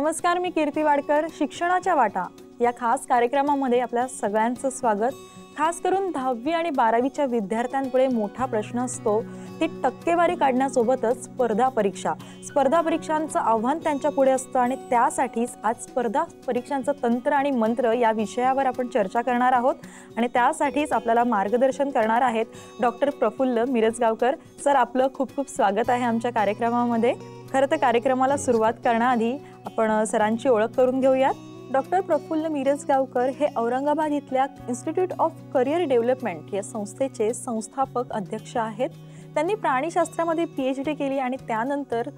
नमस्कार मी कीर्ती वाडकर शिक्षणाच्या वाटा या खास कार्यक्रमामध्ये आपल्या सगळ्यांचं स्वागत खास करून दहावी आणि बारावीच्या विद्यार्थ्यांपुढे मोठा प्रश्न असतो ती टक्केवारी काढण्यासोबतच स्पर्धा परीक्षा स्पर्धा परीक्षांचं आव्हान त्यांच्या पुढे असतं आणि त्यासाठीच आज स्पर्धा परीक्षांचं तंत्र आणि मंत्र या विषयावर आपण चर्चा करणार आहोत आणि त्यासाठीच आपल्याला मार्गदर्शन करणार आहेत डॉक्टर प्रफुल्ल मिरजगावकर सर आपलं खूप खूप स्वागत आहे आमच्या कार्यक्रमामध्ये खरं तर कार्यक्रमाला सुरुवात करण्याआधी आपण सरांची ओळख करून घेऊयात डॉक्टर प्रफुल्ल मिरजगावकर हे औरंगाबाद इथल्या इन्स्टिट्यूट ऑफ करिअर डेव्हलपमेंट या संस्थेचे संस्थापक अध्यक्ष आहेत त्यांनी प्राणीशास्त्रामध्ये पी एच डी केली आणि त्यानंतर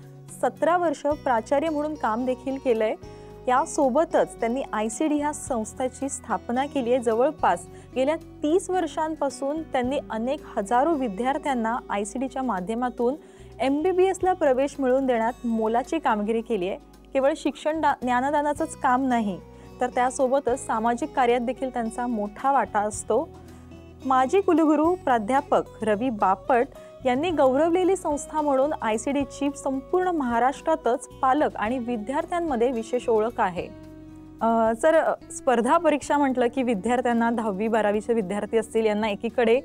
सतरा वर्ष प्राचार्य म्हणून काम देखील केलं आहे यासोबतच त्यांनी आय सी डी ह्या संस्थेची स्थापना केली आहे जवळपास गेल्या तीस वर्षांपासून त्यांनी अनेक हजारो विद्यार्थ्यांना आय सी डीच्या माध्यमातून एम बी बी एसला प्रवेश मिळवून देण्यात मोलाची कामगिरी केली आहे केवळ शिक्षण ज्ञानदानाचंच काम नाही तर त्यासोबतच सामाजिक कार्यात देखील त्यांचा मोठा वाटा असतो माजी कुलगुरू प्राध्यापक रवी बापट यांनी गौरवलेली संस्था म्हणून आय सी डीची संपूर्ण महाराष्ट्रातच पालक आणि विद्यार्थ्यांमध्ये विशेष ओळख आहे सर स्पर्धा परीक्षा म्हटलं की विद्यार्थ्यांना दहावी बारावीचे विद्यार्थी असतील यांना एकीकडे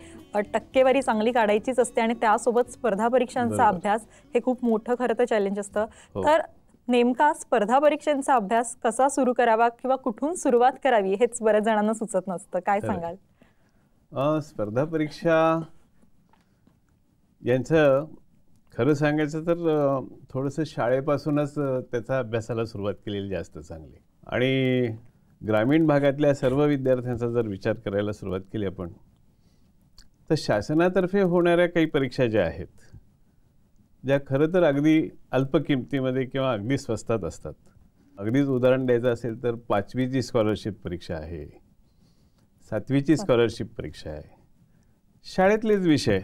टक्केवारी चांगली काढायचीच असते आणि त्यासोबत स्पर्धा परीक्षांचा अभ्यास हे खूप मोठं खरं तर चॅलेंज असतं हो. तर नेमका स्पर्धा परीक्षांचा अभ्यास कसा सुरू करावा किंवा कुठून सुरुवात करावी हेच बऱ्याच जणांना सुचत नसतं काय सांगाल स्पर्धा परीक्षा यांचं खरं सांगायचं तर थोडस शाळेपासूनच त्याचा अभ्यासाला सुरुवात केलेली जास्त चांगली आणि ग्रामीण भागातल्या सर्व विद्यार्थ्यांचा जर विचार करायला सुरुवात केली आपण तर शासनातर्फे होणाऱ्या काही परीक्षा ज्या आहेत ज्या खरं तर अगदी अल्प किमतीमध्ये किंवा अगदी स्वस्तात असतात अगदीच उदाहरण द्यायचं असेल तर पाचवीची स्कॉलरशिप परीक्षा आहे सातवीची स्कॉलरशिप हो. परीक्षा आहे शाळेतलेच विषय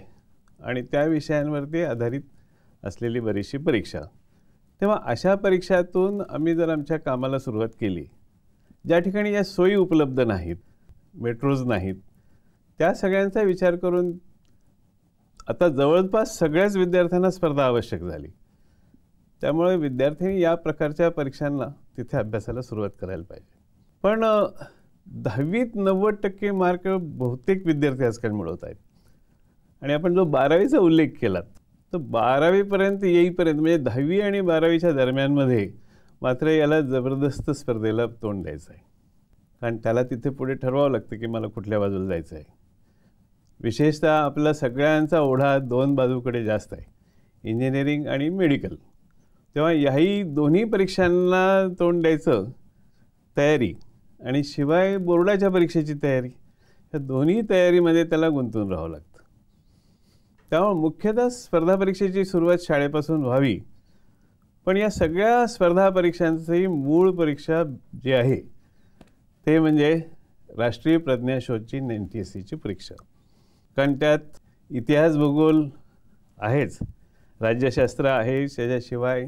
आणि त्या विषयांवरती आधारित असलेली बरीचशी परीक्षा तेव्हा अशा परीक्षातून आम्ही जर आमच्या कामाला सुरुवात केली ज्या ठिकाणी या सोयी उपलब्ध नाहीत मेट्रोज नाहीत त्या सगळ्यांचा विचार करून आता जवळपास सगळ्याच विद्यार्थ्यांना स्पर्धा आवश्यक झाली त्यामुळे विद्यार्थ्यांनी या प्रकारच्या परीक्षांना तिथे अभ्यासाला सुरुवात करायला पाहिजे पण दहावीत नव्वद टक्के मार्क बहुतेक विद्यार्थी आजकाल मिळवत आहेत आणि आपण जो बारावीचा उल्लेख केलात तर बारावीपर्यंत येईपर्यंत म्हणजे दहावी आणि बारावीच्या दरम्यानमध्ये मात्र याला जबरदस्त स्पर्धेला तोंड द्यायचं आहे कारण त्याला तिथे पुढे ठरवावं लागतं की मला कुठल्या बाजूला जायचं आहे विशेषतः आपला सगळ्यांचा ओढा दोन बाजूकडे जास्त आहे इंजिनिअरिंग आणि मेडिकल तेव्हा याही दोन्ही परीक्षांना तोंड द्यायचं तयारी आणि शिवाय बोर्डाच्या परीक्षेची तयारी या दोन्ही तयारीमध्ये त्याला गुंतून राहावं लागतं त्यामुळे मुख्यतः स्पर्धा परीक्षेची सुरुवात शाळेपासून व्हावी पण या सगळ्या स्पर्धा परीक्षांची मूळ परीक्षा जी आहे ते म्हणजे राष्ट्रीय प्रज्ञाशोधची एन टी एस सीची परीक्षा कारण त्यात इतिहास भूगोल आहेच राज्यशास्त्र आहे त्याच्याशिवाय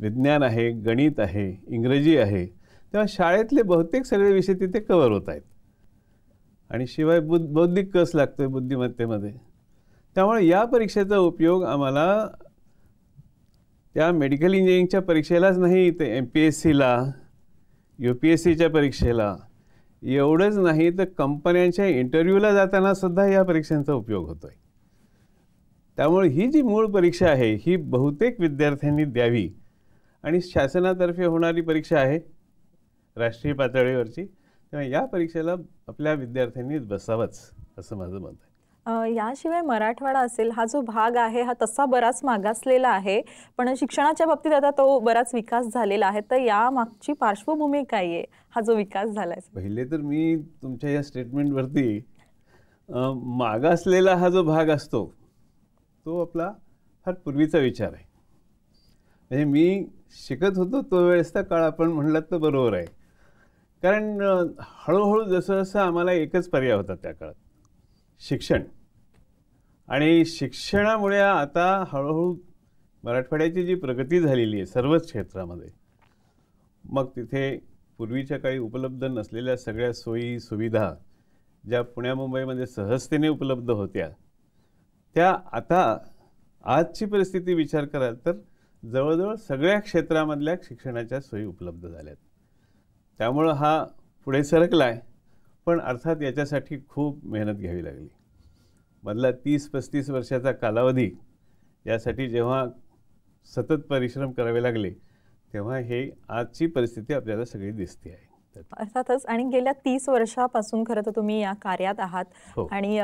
विज्ञान आहे गणित आहे इंग्रजी आहे तेव्हा शाळेतले बहुतेक सगळे विषय तिथे कवर होत आहेत आणि शिवाय बुद्ध बौद्धिक कस लागतो आहे बुद्धिमत्तेमध्ये त्यामुळे या परीक्षेचा उपयोग आम्हाला त्या मेडिकल इंजिनिअरिंगच्या परीक्षेलाच नाही ते एम पी एस सीला यू पी एस सीच्या परीक्षेला एवढंच नाही तर कंपन्यांच्या इंटरव्ह्यूला जाताना सुद्धा या परीक्षांचा उपयोग होतो आहे त्यामुळे ही जी मूळ परीक्षा आहे ही बहुतेक विद्यार्थ्यांनी द्यावी आणि शासनातर्फे होणारी परीक्षा आहे राष्ट्रीय पातळीवरची तेव्हा या परीक्षेला आपल्या विद्यार्थ्यांनीच बसावंच असं माझं मत आहे याशिवाय मराठवाडा असेल हा जो भाग आहे हा तसा बराच मागासलेला आहे पण शिक्षणाच्या बाबतीत आता तो बराच विकास झालेला आहे तर या मागची पार्श्वभूमी काय आहे हा जो विकास झालाय पहिले तर मी तुमच्या या स्टेटमेंटवरती मागासलेला हा जो भाग असतो तो आपला फार पूर्वीचा विचार आहे म्हणजे मी शिकत होतो तो वेळेस तर काळ आपण म्हणलात तर बरोबर आहे कारण हळूहळू जसं जसं आम्हाला एकच पर्याय होता त्या काळात शिक्षण आणि शिक्षणामुळे आता हळूहळू मराठवाड्याची जी प्रगती झालेली आहे सर्वच क्षेत्रामध्ये मग तिथे पूर्वीच्या काळी उपलब्ध नसलेल्या सगळ्या सोयी सुविधा ज्या पुण्या मुंबईमध्ये सहजतेने उपलब्ध होत्या त्या आता आजची परिस्थिती विचार कराल तर जवळजवळ सगळ्या क्षेत्रामधल्या शिक्षणाच्या सोयी उपलब्ध झाल्यात त्यामुळं हा पुढे सरकला आहे पण अर्थात याच्यासाठी खूप मेहनत घ्यावी लागली मधला तीस पस्तीस वर्षाचा कालावधी यासाठी जेव्हा सतत परिश्रम करावे लागले तेव्हा हे आजची परिस्थिती आपल्याला सगळी दिसते आहे अर्थातच आणि गेल्या तीस वर्षापासून खरं तर तुम्ही या कार्यात आहात हो. आणि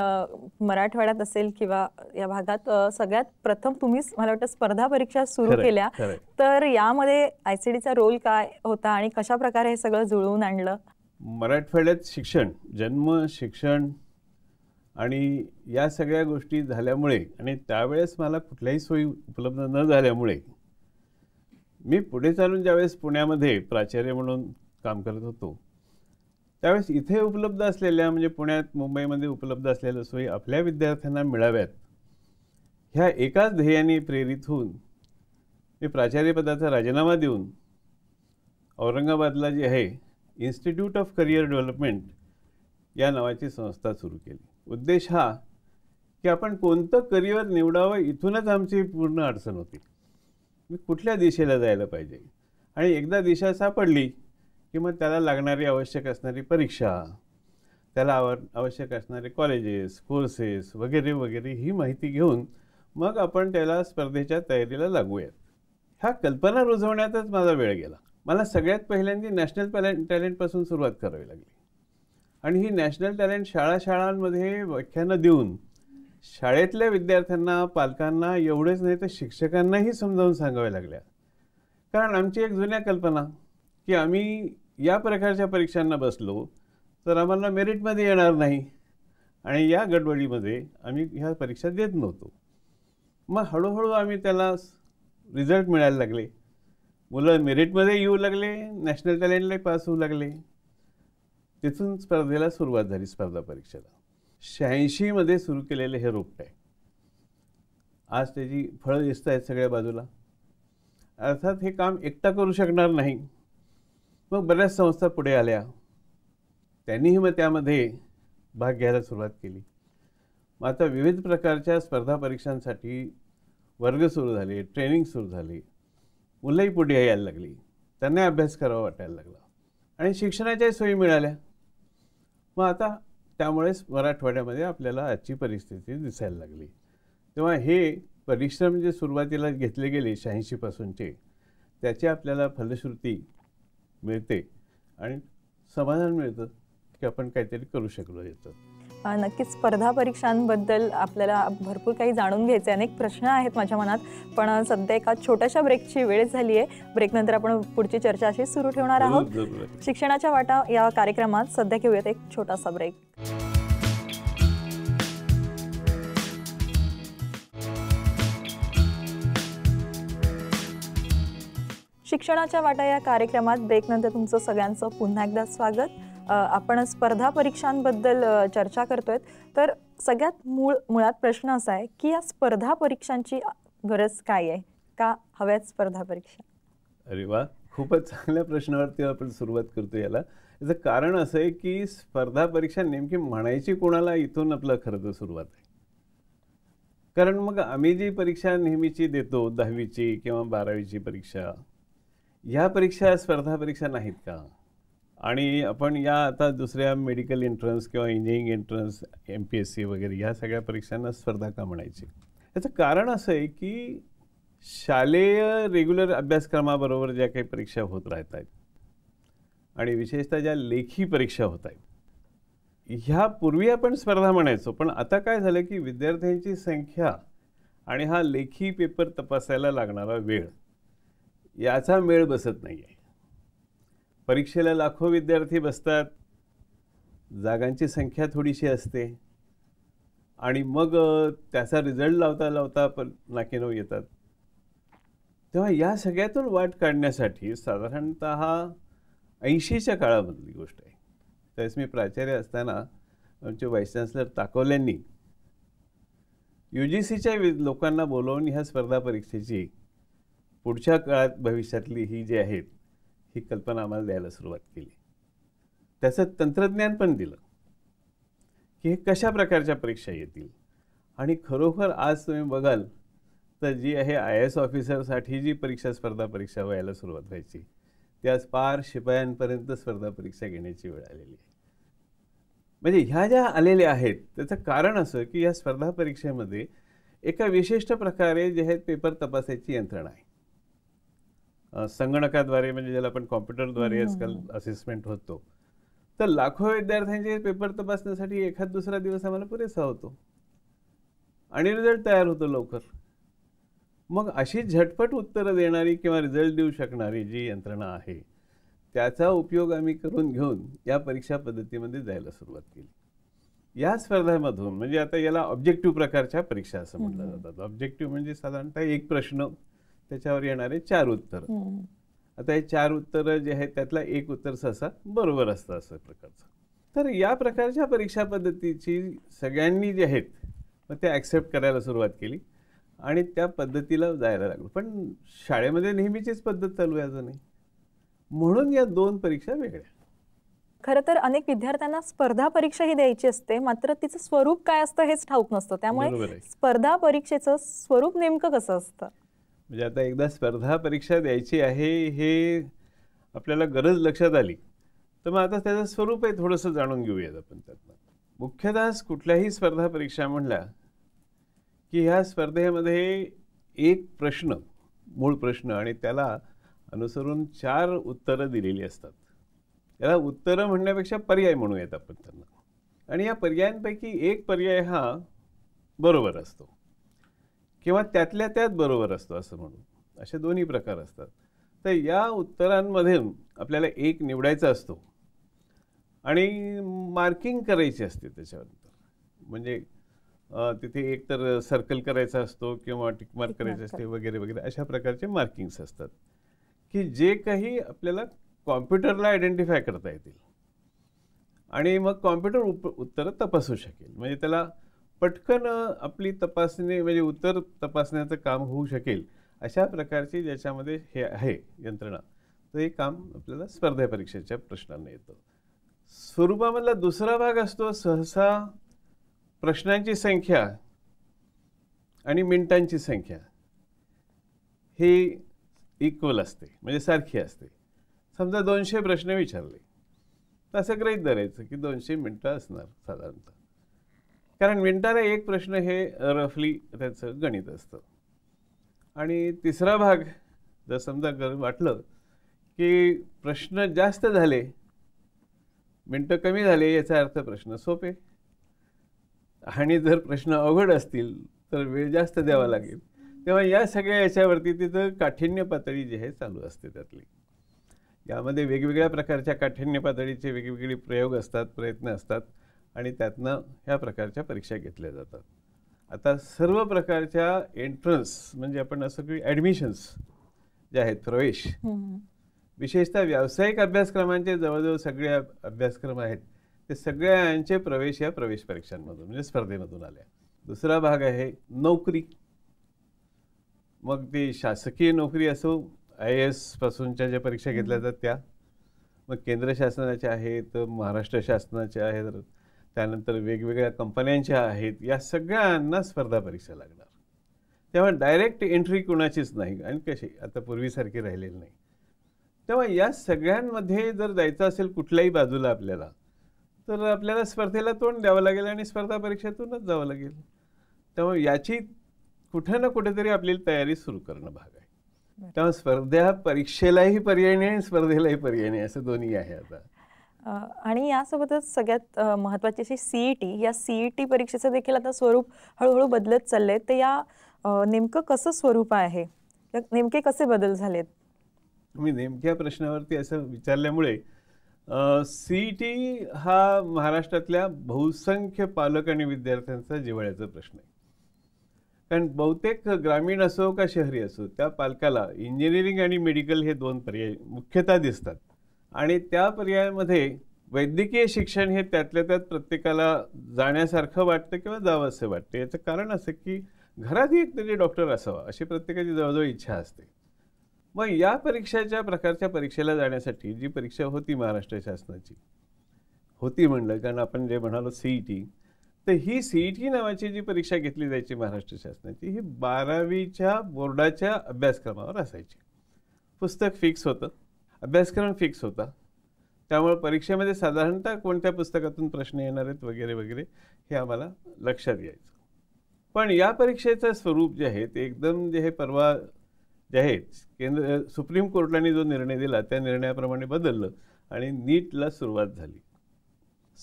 मराठवाड्यात असेल किंवा या भागात सगळ्यात प्रथम तुम्हीच मला वाटतं स्पर्धा परीक्षा सुरू केल्या तर यामध्ये आय सी रोल काय होता आणि कशा प्रकारे हे सगळं जुळवून आणलं मराठवाड्यात शिक्षण जन्म शिक्षण आणि या सगळ्या गोष्टी झाल्यामुळे आणि त्यावेळेस मला कुठल्याही सोयी उपलब्ध न झाल्यामुळे मी पुढे चालून ज्यावेळेस पुण्यामध्ये प्राचार्य म्हणून काम करत होतो त्यावेळेस इथे उपलब्ध असलेल्या म्हणजे पुण्यात मुंबईमध्ये उपलब्ध असलेल्या सोयी आपल्या विद्यार्थ्यांना मिळाव्यात ह्या एकाच ध्येयाने प्रेरित होऊन मी प्राचार्यपदाचा राजीनामा देऊन औरंगाबादला जे आहे इन्स्टिट्यूट ऑफ करिअर डेव्हलपमेंट या नावाची संस्था सुरू केली उद्देश हा की आपण कोणतं करिअर निवडावं इथूनच आमची पूर्ण अडचण होती मी कुठल्या दिशेला जायला पाहिजे आणि एकदा दिशा सापडली किंवा त्याला लागणारी आवश्यक असणारी परीक्षा त्याला आव आवश्यक असणारे कॉलेजेस कोर्सेस वगैरे वगैरे ही माहिती घेऊन मग आपण त्याला स्पर्धेच्या तयारीला लागूयात ह्या कल्पना रुजवण्यातच माझा वेळ गेला मला सगळ्यात पहिल्यांदा नॅशनल टॅलेंट टॅलेंटपासून सुरुवात करावी लागली आणि ही नॅशनल टॅलेंट शाळा शाळांमध्ये व्याख्यानं देऊन शाळेतल्या विद्यार्थ्यांना पालकांना एवढेच नाही तर शिक्षकांनाही समजावून सांगाव्या लागल्या कारण आमची एक जुन्या कल्पना की आम्ही या प्रकारच्या परीक्षांना बसलो तर आम्हाला मेरिटमध्ये येणार नाही आणि या गडबडीमध्ये आम्ही ह्या परीक्षा देत नव्हतो मग हळूहळू आम्ही त्याला रिझल्ट मिळायला लागले मुलं मेरिटमध्ये येऊ लागले नॅशनल टॅलेंटला पास होऊ लागले तिथून स्पर्धेला सुरुवात झाली स्पर्धा परीक्षेला शहाऐंशीमध्ये सुरू केलेले हे रोपट आहे आज त्याची फळं दिसत आहेत सगळ्या बाजूला अर्थात हे काम एकटा करू शकणार नाही मग बऱ्याच संस्था पुढे आल्या त्यांनीही मग त्यामध्ये भाग घ्यायला सुरुवात केली मग आता विविध प्रकारच्या स्पर्धा परीक्षांसाठी वर्ग सुरू झाले ट्रेनिंग सुरू झाली मुलंही पुढे यायला लागली त्यांना अभ्यास करावा वाटायला लागला आणि शिक्षणाच्याही सोयी मिळाल्या मग आता त्यामुळेच मराठवाड्यामध्ये आपल्याला आजची परिस्थिती दिसायला लागली तेव्हा हे परिश्रम जे सुरुवातीला घेतले गेले शहाऐंशीपासूनचे त्याची आपल्याला फलश्रुती मिळते आणि समाधान मिळतं की आपण काहीतरी करू शकलो येतं नक्कीच स्पर्धा परीक्षांबद्दल आपल्याला भरपूर काही जाणून घ्यायचे अनेक प्रश्न आहेत माझ्या मनात पण सध्या एका छोट्याशा ब्रेकची वेळ झाली आहे ब्रेकनंतर आपण पुढची चर्चा अशी सुरू ठेवणार आहोत शिक्षणाच्या वाटा या कार्यक्रमात सध्या घेऊयात एक छोटासा ब्रेक शिक्षणाच्या वाटा या कार्यक्रमात ब्रेकनंतर तुमचं सगळ्यांचं पुन्हा एकदा स्वागत आपण स्पर्धा परीक्षांबद्दल चर्चा करतोय तर सगळ्यात मूळ मुळात प्रश्न असा आहे की या स्पर्धा परीक्षांची गरज काय आहे का हव्यात स्पर्धा परीक्षा अरे वा खूपच चांगल्या प्रश्नावरती आपण सुरुवात करतो याला याचं कारण असं आहे की स्पर्धा परीक्षा नेमकी म्हणायची कोणाला इथून आपलं खरं तर सुरुवात आहे कारण मग आम्ही जी परीक्षा नेहमीची देतो दहावीची किंवा बारावीची परीक्षा या परीक्षा स्पर्धा परीक्षा नाहीत का आणि आपण या आता दुसऱ्या मेडिकल एंट्रन्स किंवा engineering entrance M P S C वगैरे या सगळ्या परीक्षांना स्पर्धा का म्हणायची याचं कारण असं आहे की शालेय रेग्युलर अभ्यासक्रमाबरोबर ज्या काही परीक्षा होत राहत आहेत आणि विशेषतः ज्या लेखी परीक्षा होत आहेत पूर्वी आपण स्पर्धा म्हणायचो पण आता काय झालं की विद्यार्थ्यांची संख्या आणि हा लेखी पेपर तपासायला लागणारा वेळ याचा मेळ बसत नाही आहे परीक्षेला लाखो विद्यार्थी बसतात जागांची संख्या थोडीशी असते आणि मग त्याचा रिझल्ट लावता लावता पण नाकेनो येतात तेव्हा या सगळ्यातून वाट काढण्यासाठी साधारणत ऐंशीच्या काळामधली गोष्ट आहे त्यावेळेस मी प्राचार्य असताना आमचे व्हाईस चान्सलर ताकवल्यांनी यू जी सीच्या लोकांना बोलवून ह्या स्पर्धा परीक्षेची पुढच्या काळात भविष्यातली ही जी आहेत ही कल्पना आम्हाला द्यायला सुरुवात केली त्याचं तंत्रज्ञान पण दिलं की हे कशा प्रकारच्या परीक्षा येतील आणि खरोखर आज तुम्ही बघाल तर जी आहे आय एस ऑफिसरसाठी जी परीक्षा स्पर्धा परीक्षा व्हायला सुरुवात व्हायची ती आज पार शिपायांपर्यंत स्पर्धा परीक्षा घेण्याची वेळ आलेली आहे म्हणजे ह्या ज्या आलेल्या आहेत त्याचं कारण असं की या स्पर्धा परीक्षेमध्ये एका विशिष्ट प्रकारे जे आहेत पेपर तपासायची यंत्रणा आहे संगणकाद्वारे म्हणजे ज्याला आपण कॉम्प्युटरद्वारे आजकाल असेसमेंट होतो तर लाखो विद्यार्थ्यांचे पेपर तपासण्यासाठी एखाद दुसरा दिवस आम्हाला पुरेसा होतो आणि रिझल्ट तयार होतो लवकर मग अशी झटपट उत्तरं देणारी किंवा रिझल्ट देऊ शकणारी जी यंत्रणा आहे त्याचा उपयोग आम्ही करून घेऊन या परीक्षा पद्धतीमध्ये जायला सुरुवात केली या स्पर्धामधून म्हणजे आता याला ऑब्जेक्टिव्ह प्रकारच्या परीक्षा असं म्हटलं जातात ऑब्जेक्टिव्ह म्हणजे साधारणतः एक प्रश्न त्याच्यावर येणारे चार उत्तर आता हे चार उत्तर जे आहेत त्यातला एक उत्तर सहसा बरोबर असतं असं प्रकारचं तर या प्रकारच्या परीक्षा पद्धतीची सगळ्यांनी जे आहेत मग ते ॲक्सेप्ट करायला सुरुवात केली आणि त्या पद्धतीला जायला लागलो पण शाळेमध्ये नेहमीचीच पद्धत चालू आहे अजूनही म्हणून या दोन परीक्षा वेगळ्या खरं तर अनेक विद्यार्थ्यांना स्पर्धा परीक्षा ही द्यायची असते मात्र तिचं स्वरूप काय असतं हेच ठाऊक नसतं त्यामुळे स्पर्धा परीक्षेचं स्वरूप नेमकं कसं असतं म्हणजे आता एकदा स्पर्धा परीक्षा द्यायची आहे हे आपल्याला गरज लक्षात आली तर मग आता त्याचं आहे थोडंसं जाणून घेऊयात आपण त्यातनं मुख्यतः कुठल्याही स्पर्धा परीक्षा म्हणल्या की ह्या स्पर्धेमध्ये एक प्रश्न मूळ प्रश्न आणि त्याला अनुसरून चार उत्तरं दिलेली असतात त्याला उत्तरं म्हणण्यापेक्षा पर्याय म्हणूयात आपण त्यांना आणि या पर्यायांपैकी एक पर्याय हा बरोबर असतो किंवा त्यातल्या त्यात बरोबर असतो असं म्हणून असे दोन्ही प्रकार असतात तर या उत्तरांमध्ये आपल्याला एक निवडायचा असतो आणि मार्किंग करायची असते त्याच्यानंतर म्हणजे तिथे एक तर सर्कल करायचा असतो किंवा टिकमार्क करायचे असते वगैरे वगैरे अशा प्रकारचे मार्किंग्स असतात की जे काही आपल्याला कॉम्प्युटरला आयडेंटिफाय करता येतील आणि मग कॉम्प्युटर उप उत्तरं तपासू शकेल म्हणजे त्याला पटकन आपली तपासणी म्हणजे उत्तर तपासण्याचं काम होऊ शकेल अशा प्रकारची ज्याच्यामध्ये हे आहे यंत्रणा तर हे काम आपल्याला स्पर्धा परीक्षेच्या प्रश्नांना येतं स्वरूपामधला दुसरा भाग असतो सहसा प्रश्नांची संख्या आणि मिनिटांची संख्या हे इक्वल असते म्हणजे सारखी असते समजा दोनशे प्रश्न विचारले तर असं गृहीत धरायचं की दोनशे मिनटं असणार साधारणतः कारण विणताना एक प्रश्न हे रफली त्याचं गणित असतं आणि तिसरा भाग जर समजा गर वाटलं की प्रश्न जास्त झाले मिनटं कमी झाले याचा अर्थ प्रश्न सोपे आणि जर प्रश्न अवघड असतील तर वेळ जास्त द्यावा लागेल तेव्हा या सगळ्या याच्यावरती तिथं काठिण्य पातळी जी आहे चालू असते त्यातली यामध्ये वेगवेगळ्या प्रकारच्या काठिण्य पातळीचे वेगवेगळे प्रयोग असतात प्रयत्न असतात आणि त्यातनं ह्या प्रकारच्या परीक्षा घेतल्या जातात आता सर्व प्रकारच्या एंट्रन्स म्हणजे आपण असं की ॲडमिशन्स जे आहेत प्रवेश विशेषतः व्यावसायिक अभ्यासक्रमांचे जवळजवळ सगळे अभ्यासक्रम आहेत ते सगळ्यांचे प्रवेश या प्रवेश परीक्षांमधून म्हणजे स्पर्धेमधून आल्या दुसरा भाग आहे नोकरी मग ती शासकीय नोकरी असो आय ए एसपासूनच्या ज्या परीक्षा घेतल्या जातात त्या मग केंद्र शासनाच्या आहेत महाराष्ट्र शासनाच्या आहेत त्यानंतर वेगवेगळ्या कंपन्यांच्या आहेत या सगळ्यांना स्पर्धा परीक्षा लागणार तेव्हा डायरेक्ट एंट्री कोणाचीच नाही आणि कशी आता पूर्वीसारखी राहिलेली नाही तेव्हा या सगळ्यांमध्ये जर जायचं असेल कुठल्याही बाजूला आपल्याला तर आपल्याला स्पर्धेला तोंड द्यावं लागेल आणि स्पर्धा परीक्षेतूनच जावं लागेल त्यामुळे याची कुठं ना कुठेतरी आपली तयारी सुरू करणं भाग आहे तेव्हा स्पर्धा परीक्षेलाही पर्याय नाही आणि स्पर्धेलाही पर्याय नाही असं दोन्ही आहे आता आणि यासोबतच सगळ्यात महत्वाची अशी सी टी e या सीईटी टी e परीक्षेचं देखील आता स्वरूप हळूहळू बदलत चाललंय आहे तर या नेमकं कसं स्वरूप आहे नेमके कसे बदल झालेत तुम्ही नेमक्या प्रश्नावरती असं विचारल्यामुळे सीईटी टी e हा महाराष्ट्रातल्या बहुसंख्य पालक आणि विद्यार्थ्यांचा जिव्हाळ्याचा प्रश्न आहे कारण बहुतेक ग्रामीण असो का शहरी असो त्या पालकाला इंजिनिअरिंग आणि मेडिकल हे दोन पर्याय मुख्यतः दिसतात आणि त्या पर्यायामध्ये वैद्यकीय शिक्षण हे त्यातल्या त्यात प्रत्येकाला जाण्यासारखं वाटतं किंवा जावं असं वाटतं याचं कारण असं की घरातही एक तरी डॉक्टर असावा अशी प्रत्येकाची जवळजवळ इच्छा असते मग या परीक्षेच्या प्रकारच्या परीक्षेला जाण्यासाठी जी परीक्षा होती महाराष्ट्र शासनाची होती म्हणलं कारण आपण जे म्हणालो सीई टी e तर ही सीई टी e नावाची जी परीक्षा घेतली जायची महाराष्ट्र शासनाची ही बारावीच्या बोर्डाच्या अभ्यासक्रमावर असायची पुस्तक फिक्स होतं अभ्यासक्रम फिक्स होता त्यामुळे परीक्षेमध्ये साधारणतः कोणत्या पुस्तकातून प्रश्न येणार आहेत वगैरे वगैरे हे आम्हाला लक्षात घ्यायचं पण या परीक्षेचं स्वरूप जे आहे ते एकदम जे हे परवा जे आहे केंद्र सुप्रीम कोर्टाने जो निर्णय दिला त्या निर्णयाप्रमाणे बदललं आणि नीटला सुरुवात झाली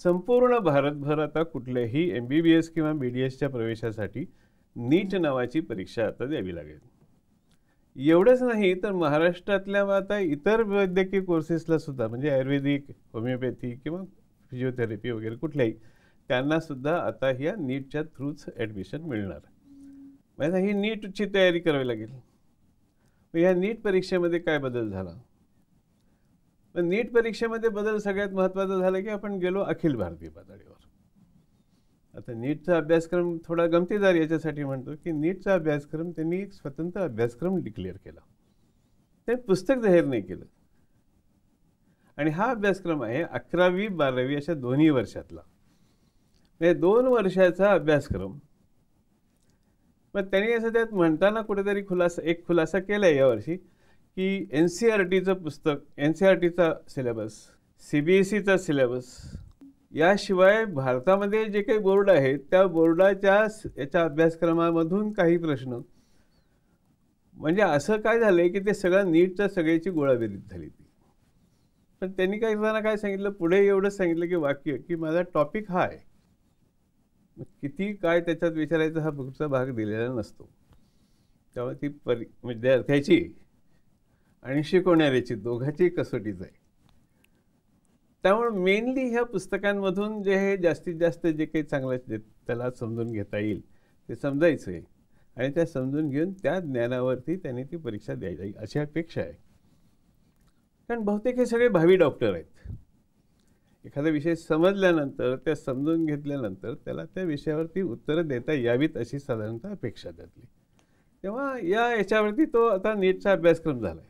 संपूर्ण भारतभर आता कुठल्याही एम बी बी एस किंवा बी डी एसच्या प्रवेशासाठी नीट नावाची परीक्षा आता द्यावी लागेल एवढंच नाही तर महाराष्ट्रातल्या आता इतर वैद्यकीय कोर्सेसला सुद्धा म्हणजे आयुर्वेदिक होमिओपॅथी किंवा फिजिओथेरपी वगैरे कुठल्याही त्यांना सुद्धा आता ह्या नीटच्या थ्रूच ॲडमिशन मिळणार म्हणजे ही नीटची तयारी करावी लागेल ह्या नीट परीक्षेमध्ये काय बदल झाला नीट परीक्षेमध्ये बदल सगळ्यात महत्त्वाचा झाला की आपण गेलो अखिल भारतीय पातळीवर आता नीटचा अभ्यासक्रम थोडा गमतीदार याच्यासाठी म्हणतो की नीटचा अभ्यासक्रम त्यांनी एक स्वतंत्र अभ्यासक्रम डिक्लेअर केला ते पुस्तक जाहीर नाही केलं आणि हा अभ्यासक्रम आहे अकरावी बारावी अशा दोन्ही वर्षातला म्हणजे दोन वर्षाचा अभ्यासक्रम मग त्यांनी असं त्यात म्हणताना कुठेतरी खुलासा एक खुलासा केला आहे यावर्षी की एन सी आर टीचं पुस्तक एन सी आर टीचा सिलेबस सी बी एस सीचा सिलेबस याशिवाय भारतामध्ये जे काही बोर्ड आहेत त्या बोर्डाच्या याच्या अभ्यासक्रमामधून काही प्रश्न म्हणजे असं काय झालं की ते सगळं नीटच्या सगळ्याची गोळाबेरीज झाली ती पण त्यांनी काय करताना काय सांगितलं पुढे एवढं सांगितलं की वाक्य की माझा टॉपिक हा आहे किती काय त्याच्यात विचारायचा हा पुढचा भाग दिलेला नसतो त्यामुळे ती परि विद्यार्थ्याची आणि शिकवणाऱ्याची दोघाची कसोटीच आहे त्यामुळे मेनली ह्या पुस्तकांमधून जे हे जास्तीत जास्त जे काही चांगलं त्याला समजून घेता येईल ते समजायचं आहे आणि त्या समजून घेऊन त्या ज्ञानावरती त्यांनी ती परीक्षा द्यायची अशी अपेक्षा आहे कारण बहुतेक हे सगळे भावी डॉक्टर आहेत एखादा विषय समजल्यानंतर त्या समजून घेतल्यानंतर त्याला त्या विषयावरती उत्तरं देता यावीत अशी साधारणतः अपेक्षा त्यातली तेव्हा या याच्यावरती तो आता नीटचा अभ्यासक्रम झाला आहे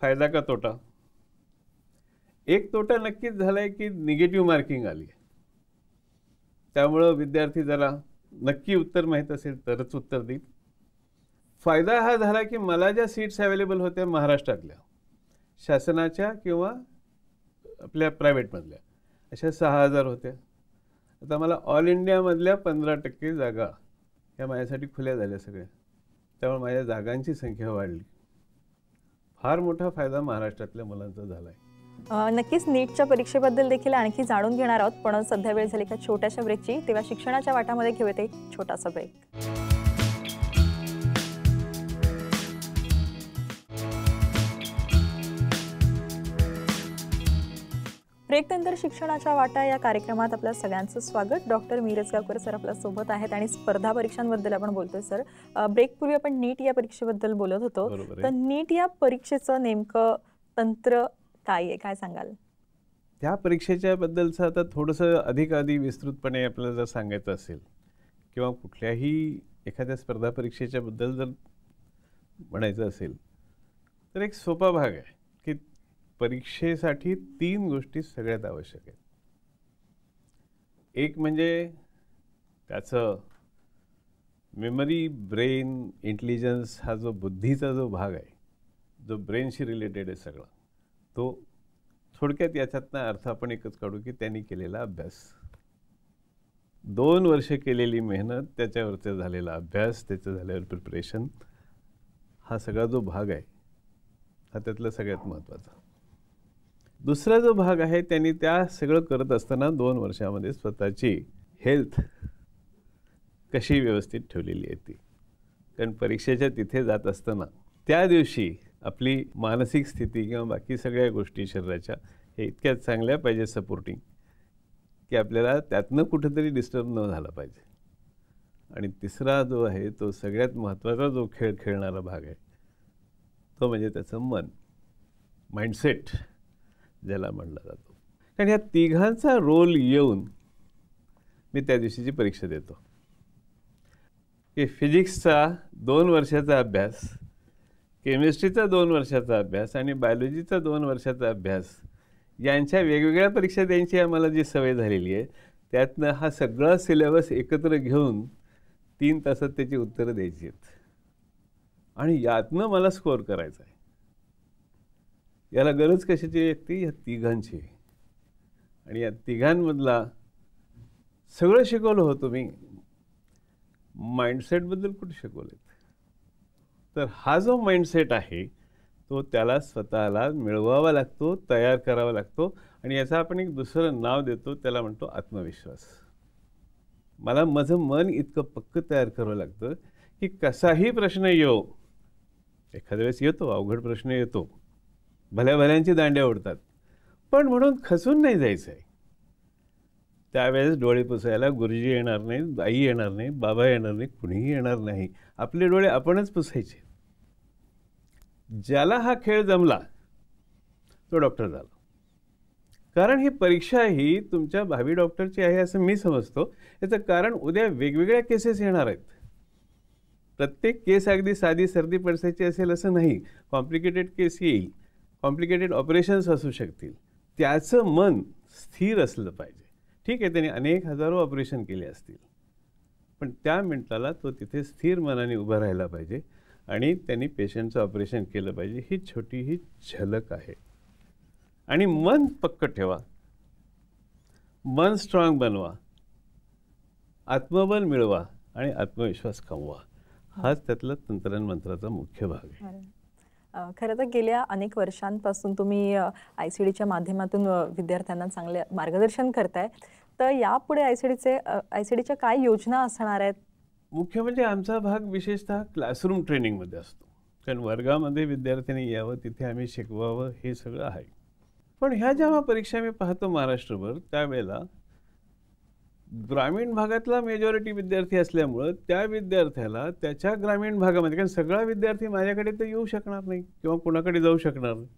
फायदा का तोटा एक तोटा नक्कीच झाला आहे की निगेटिव्ह मार्किंग आली आहे त्यामुळं विद्यार्थी जरा नक्की उत्तर माहीत असेल तरच उत्तर देईल फायदा हा झाला की मला ज्या सीट्स अवेलेबल होत्या महाराष्ट्रातल्या शासनाच्या किंवा आपल्या प्रायव्हेटमधल्या अशा सहा हजार होत्या आता मला ऑल इंडियामधल्या पंधरा टक्के जागा ह्या माझ्यासाठी खुल्या झाल्या सगळ्या त्यामुळे माझ्या जागांची संख्या वाढली फार मोठा फायदा महाराष्ट्रातल्या मुलांचा झाला आहे नक्कीच नीटच्या परीक्षेबद्दल देखील आणखी जाणून घेणार आहोत पण सध्या वेळ झाली का छोट्याशा ब्रेकची तेव्हा शिक्षणाच्या वाटामध्ये घेऊ येते छोटासा ब्रेक ब्रेकनंतर शिक्षणाच्या वाटा या कार्यक्रमात आपल्या सगळ्यांचं स्वागत डॉक्टर मीरज गावकर सर आपल्या सोबत आहेत आणि स्पर्धा परीक्षांबद्दल आपण बोलतोय सर ब्रेकपूर्वी आपण नीट या परीक्षेबद्दल बोलत होतो तर नीट या परीक्षेचं नेमकं तंत्र काय आहे काय सांगाल त्या परीक्षेच्या बद्दलचं आता थोडंसं अधिक आधी विस्तृतपणे आपल्याला जर सांगायचं असेल किंवा कुठल्याही एखाद्या स्पर्धा परीक्षेच्या बद्दल जर म्हणायचं असेल तर एक सोपा भाग आहे की परीक्षेसाठी तीन गोष्टी सगळ्यात आवश्यक आहेत एक म्हणजे त्याचं मेमरी ब्रेन इंटेलिजन्स हा जो बुद्धीचा जो भाग आहे जो ब्रेनशी रिलेटेड आहे सगळा तो थोडक्यात याच्यातनं अर्थ आपण एकच काढू की त्यांनी केलेला अभ्यास दोन वर्ष केलेली मेहनत त्याच्यावरचा झालेला अभ्यास त्याचं झाल्यावर प्रिपरेशन हा सगळा जो भाग आहे हा त्यातला सगळ्यात महत्त्वाचा दुसरा जो भाग आहे त्यांनी त्या सगळं करत असताना दोन वर्षामध्ये स्वतःची हेल्थ कशी व्यवस्थित ठेवलेली आहे ती कारण परीक्षेच्या तिथे जात असताना त्या दिवशी आपली मानसिक स्थिती किंवा बाकी सगळ्या गोष्टी शरीराच्या हे इतक्या चांगल्या पाहिजे सपोर्टिंग की आपल्याला त्यातनं कुठंतरी डिस्टर्ब न झाला पाहिजे आणि तिसरा जो आहे तो सगळ्यात महत्त्वाचा जो खेळ खेळणारा भाग आहे तो म्हणजे त्याचं मन माइंडसेट ज्याला म्हणला जातो कारण ह्या तिघांचा रोल येऊन मी त्या दिवशीची परीक्षा देतो की फिजिक्सचा दोन वर्षाचा अभ्यास केमिस्ट्रीचा दोन वर्षाचा अभ्यास आणि बायोलॉजीचा दोन वर्षाचा अभ्यास यांच्या वेगवेगळ्या परीक्षा द्यायची आम्हाला जी सवय झालेली आहे त्यातनं हा सगळा सिलेबस एकत्र घेऊन तीन तासात त्याची उत्तरं द्यायची आहेत आणि यातनं मला स्कोअर करायचा आहे याला गरज कशाची व्यक्ती या तिघांची आणि या तिघांमधला सगळं शिकवलं हो तुम्ही माइंडसेटबद्दल कुठे आहेत तर हा जो माइंडसेट आहे तो त्याला स्वतःला मिळवावा लागतो तयार करावा लागतो आणि याचा आपण एक दुसरं नाव देतो त्याला म्हणतो आत्मविश्वास मला माझं मन इतकं पक्क तयार करावं लागतं की कसाही प्रश्न येऊ एखाद्या वेळेस येतो अवघड प्रश्न येतो भल्या भल्यांची दांड्या उडतात पण म्हणून खसून नाही जायचं आहे त्यावेळेस डोळे पुसायला गुरुजी येणार नाही आई येणार नाही बाबा येणार नाही कुणीही येणार नाही आपले डोळे आपणच पुसायचे ज्याला हा खेळ जमला तो डॉक्टर झाला कारण ही परीक्षा ही तुमच्या भावी डॉक्टरची आहे असं मी समजतो याचं कारण उद्या वेगवेगळ्या केसेस येणार आहेत प्रत्येक केस अगदी साधी सर्दी पडसायची असेल असं नाही कॉम्प्लिकेटेड केस येईल कॉम्प्लिकेटेड ऑपरेशन्स असू शकतील त्याचं मन स्थिर असलं पाहिजे ठीक आहे त्यांनी अनेक हजारो ऑपरेशन केले असतील पण त्या मिनटाला तो तिथे स्थिर मनाने उभं राहायला पाहिजे आणि त्यांनी पेशंटचं ऑपरेशन केलं पाहिजे ही छोटी ही झलक आहे आणि मन पक्क ठेवा मन स्ट्रॉंग बनवा आत्मबल मिळवा आणि आत्मविश्वास कमवा हाच त्यातला तंत्रज्ञ मंत्राचा मुख्य भाग आहे खरं तर गेल्या अनेक वर्षांपासून तुम्ही आय सी डीच्या माध्यमातून विद्यार्थ्यांना चांगले मार्गदर्शन करताय तर यापुढे आय सी डीचे आय सी काय योजना असणार आहेत मुख्य म्हणजे आमचा भाग विशेषतः क्लासरूम ट्रेनिंगमध्ये असतो कारण वर्गामध्ये विद्यार्थ्यांनी यावं तिथे आम्ही शिकवावं हे सगळं आहे पण ह्या जेव्हा परीक्षा मी पाहतो महाराष्ट्रभर त्यावेळेला ग्रामीण भागातला मेजॉरिटी विद्यार्थी असल्यामुळं त्या विद्यार्थ्याला त्याच्या ग्रामीण भागामध्ये कारण सगळा विद्यार्थी माझ्याकडे तर येऊ शकणार नाही किंवा कोणाकडे जाऊ शकणार नाही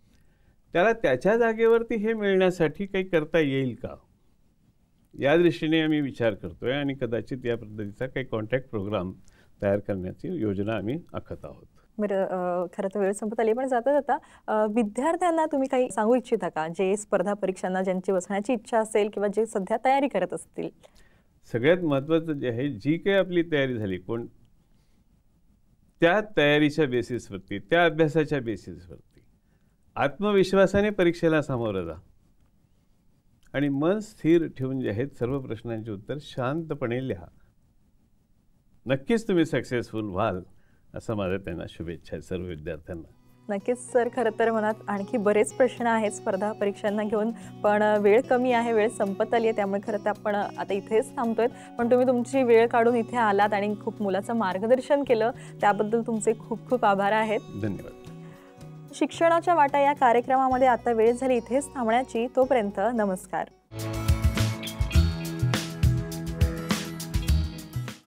त्याला त्याच्या जागेवरती हे मिळण्यासाठी काही करता येईल का या दृष्टीने आम्ही विचार करतोय आणि कदाचित या पद्धतीचा काही कॉन्टॅक्ट प्रोग्राम तयार करण्याची योजना आम्ही आखत आहोत बरं खरं तर वेळ संपत आली पण जाता जाता विद्यार्थ्यांना तुम्ही काही सांगू इच्छिता का जे स्पर्धा परीक्षांना ज्यांची बसण्याची इच्छा असेल किंवा जे सध्या तयारी करत असतील सगळ्यात महत्वाचं जे आहे जी काही आपली तयारी झाली कोण त्या तयारीच्या बेसिसवरती त्या अभ्यासाच्या बेसिसवरती आत्मविश्वासाने परीक्षेला सामोरं जा आणि मन स्थिर ठेवून जे आहेत सर्व प्रश्नांचे उत्तर शांतपणे लिहा नक्कीच तुम्ही सक्सेसफुल व्हाल असं माझ्या त्यांना शुभेच्छा आहे सर्व विद्यार्थ्यांना नक्कीच सर खरं तर मनात आणखी बरेच प्रश्न आहेत स्पर्धा परीक्षांना घेऊन पण वेळ कमी आहे वेळ संपत आली आहे त्यामुळे खरं तर आपण आता इथेच थांबतोय पण तुम्ही तुमची वेळ काढून इथे आलात आणि खूप मुलाचं मार्गदर्शन केलं त्याबद्दल तुमचे खूप खूप आभार आहेत धन्यवाद शिक्षणाच्या वाटा या कार्यक्रमामध्ये आता वेळ झाली इथेच थांबण्याची तोपर्यंत नमस्कार